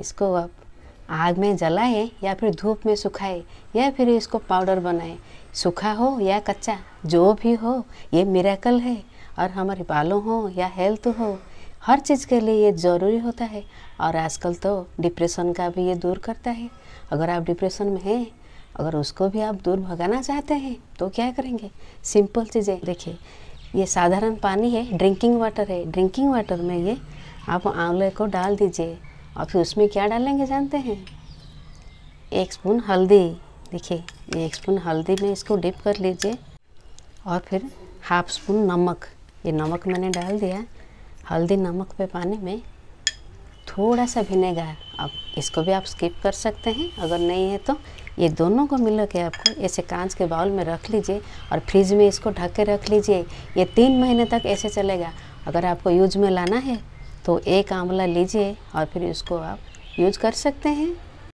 इसको आप आग में जलाएं या फिर धूप में सुखाएं या फिर इसको पाउडर बनाएं सूखा हो या कच्चा जो भी हो ये मिराकल है और हमारे बालों हो या हेल्थ हो हर चीज़ के लिए ये ज़रूरी होता है और आजकल तो डिप्रेशन का भी ये दूर करता है अगर आप डिप्रेशन में हैं अगर उसको भी आप दूर भगाना चाहते हैं तो क्या करेंगे सिंपल चीज़ें देखिए ये साधारण पानी है ड्रिंकिंग वाटर है ड्रिंकिंग वाटर में ये आप आंवले को डाल दीजिए और फिर उसमें क्या डालेंगे जानते हैं एक स्पून हल्दी देखिए ये एक स्पून हल्दी में इसको डिप कर लीजिए और फिर हाफ स्पून नमक ये नमक मैंने डाल दिया हल्दी नमक पे पानी में थोड़ा सा विनेगर अब इसको भी आप स्किप कर सकते हैं अगर नहीं है तो ये दोनों को मिला के आपको ऐसे कांच के बाउल में रख लीजिए और फ्रिज में इसको ढक के रख लीजिए ये तीन महीने तक ऐसे चलेगा अगर आपको यूज में लाना है तो एक आंवला लीजिए और फिर इसको आप यूज कर सकते हैं